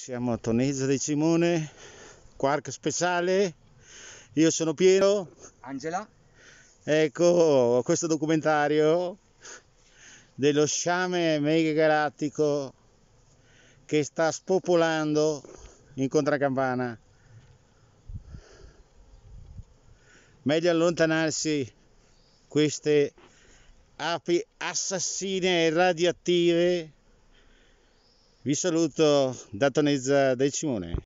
Siamo a Tonezza di Cimone, Quark Speciale, io sono Piero. Angela. Ecco questo documentario dello sciame megagalattico che sta spopolando in contracampana. Meglio allontanarsi queste api assassine e radioattive vi saluto da Tonezza dai Simone.